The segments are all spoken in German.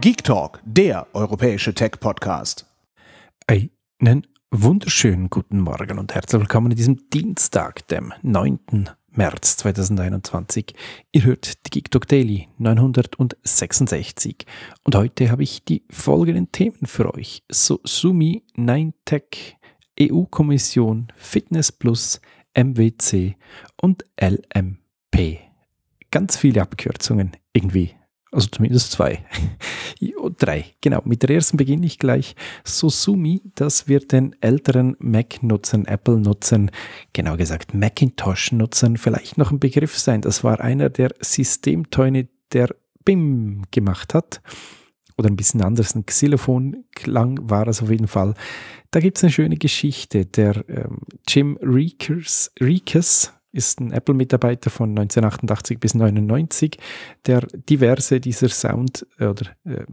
Geek Talk, der europäische Tech-Podcast. Einen wunderschönen guten Morgen und herzlich willkommen an diesem Dienstag, dem 9. März 2021. Ihr hört die Geek Talk Daily 966 und heute habe ich die folgenden Themen für euch. So Sumi Nine tech EU-Kommission, Fitness Plus, MWC und LMP. Ganz viele Abkürzungen irgendwie also zumindest zwei. Drei, genau. Mit der ersten beginne ich gleich. Susumi, das wird den älteren mac nutzen, apple nutzen, genau gesagt macintosh nutzen, vielleicht noch ein Begriff sein. Das war einer der Systemtöne, der BIM gemacht hat. Oder ein bisschen anders, ein Xylophon-Klang war es auf jeden Fall. Da gibt es eine schöne Geschichte. Der ähm, Jim Rekers, Rekers ist ein Apple-Mitarbeiter von 1988 bis 99, der diverse dieser Sound- äh, oder äh,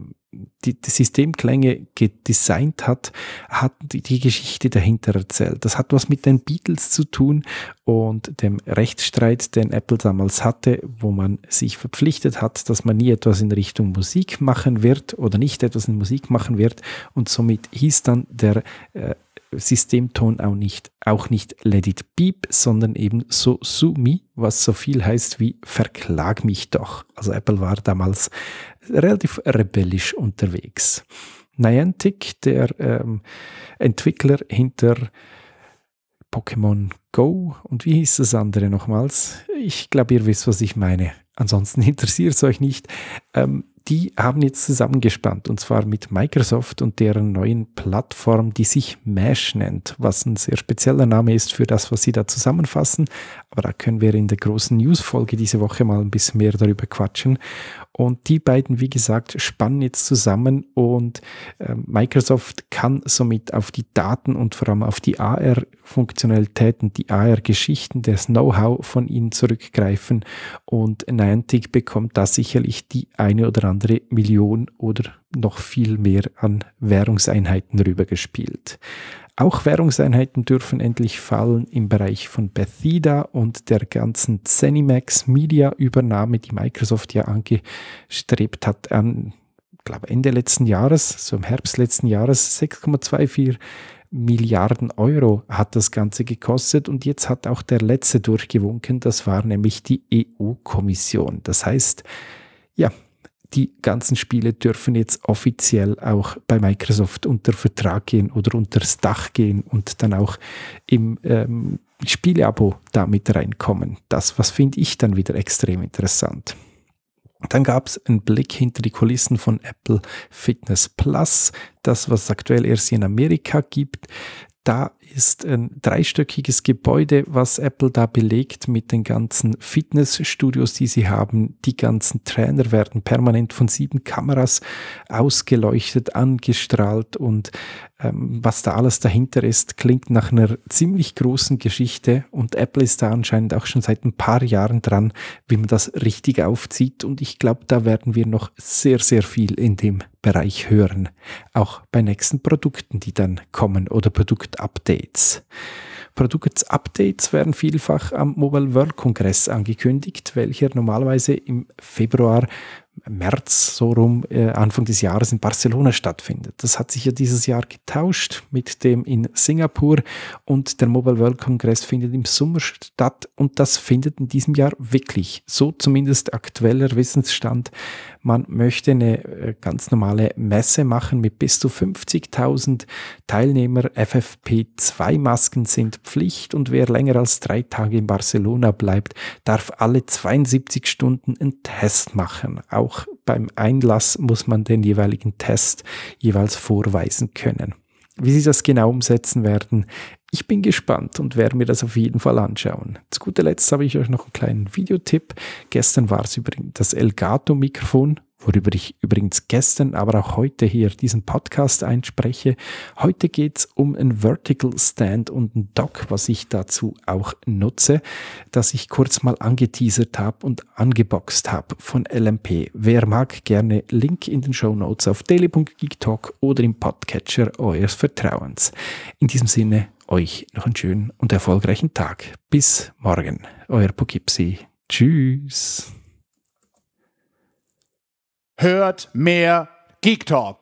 die, die Systemklänge gedesignt hat, hat die, die Geschichte dahinter erzählt. Das hat was mit den Beatles zu tun und dem Rechtsstreit, den Apple damals hatte, wo man sich verpflichtet hat, dass man nie etwas in Richtung Musik machen wird oder nicht etwas in Musik machen wird und somit hieß dann der äh, Systemton auch nicht, auch nicht Let It Beep, sondern eben So Sumi was so viel heißt wie verklag mich doch. Also Apple war damals relativ rebellisch unterwegs. Niantic, der ähm, Entwickler hinter Pokémon Go und wie hieß das andere nochmals? Ich glaube, ihr wisst, was ich meine. Ansonsten interessiert es euch nicht. Ähm, die haben jetzt zusammengespannt und zwar mit Microsoft und deren neuen Plattform, die sich Mesh nennt, was ein sehr spezieller Name ist für das, was sie da zusammenfassen. Aber da können wir in der großen News-Folge diese Woche mal ein bisschen mehr darüber quatschen. Und die beiden, wie gesagt, spannen jetzt zusammen und äh, Microsoft kann somit auf die Daten und vor allem auf die AR-Funktionalitäten, die AR-Geschichten, das Know-how von ihnen zurückgreifen und Niantic bekommt da sicherlich die eine oder andere andere Million oder noch viel mehr an Währungseinheiten rübergespielt. Auch Währungseinheiten dürfen endlich fallen im Bereich von Bethida und der ganzen Zenimax Media Übernahme, die Microsoft ja angestrebt hat an, glaube Ende letzten Jahres, so im Herbst letzten Jahres 6,24 Milliarden Euro hat das Ganze gekostet und jetzt hat auch der letzte durchgewunken, das war nämlich die EU-Kommission. Das heißt, ja, die ganzen Spiele dürfen jetzt offiziell auch bei Microsoft unter Vertrag gehen oder unters Dach gehen und dann auch im ähm, Spieleabo damit reinkommen. Das, was finde ich dann wieder extrem interessant. Dann gab es einen Blick hinter die Kulissen von Apple Fitness Plus, das, was es aktuell erst in Amerika gibt da ist ein dreistöckiges Gebäude, was Apple da belegt mit den ganzen Fitnessstudios, die sie haben. Die ganzen Trainer werden permanent von sieben Kameras ausgeleuchtet, angestrahlt und ähm, was da alles dahinter ist, klingt nach einer ziemlich großen Geschichte und Apple ist da anscheinend auch schon seit ein paar Jahren dran, wie man das richtig aufzieht und ich glaube, da werden wir noch sehr, sehr viel in dem Bereich hören, auch bei nächsten Produkten, die dann kommen oder Produktupdates. Produktupdates werden vielfach am Mobile World Kongress angekündigt, welcher normalerweise im Februar März so rum, äh, Anfang des Jahres in Barcelona stattfindet. Das hat sich ja dieses Jahr getauscht mit dem in Singapur und der Mobile World Congress findet im Sommer statt und das findet in diesem Jahr wirklich, so zumindest aktueller Wissensstand, man möchte eine äh, ganz normale Messe machen mit bis zu 50.000 Teilnehmer. FFP2-Masken sind Pflicht und wer länger als drei Tage in Barcelona bleibt, darf alle 72 Stunden einen Test machen. Auch beim Einlass muss man den jeweiligen Test jeweils vorweisen können. Wie sie das genau umsetzen werden, ich bin gespannt und werde mir das auf jeden Fall anschauen. Zu guter Letzt habe ich euch noch einen kleinen Videotipp. Gestern war es übrigens das Elgato-Mikrofon, worüber ich übrigens gestern, aber auch heute hier diesen Podcast einspreche. Heute geht es um ein Vertical Stand und ein Dock, was ich dazu auch nutze, das ich kurz mal angeteasert habe und angeboxt habe von LMP. Wer mag, gerne Link in den Show Notes auf daily.geektalk oder im Podcatcher eures Vertrauens. In diesem Sinne, euch noch einen schönen und erfolgreichen Tag. Bis morgen, euer Poughkeepsie. Tschüss. Hört mehr Geek Talk.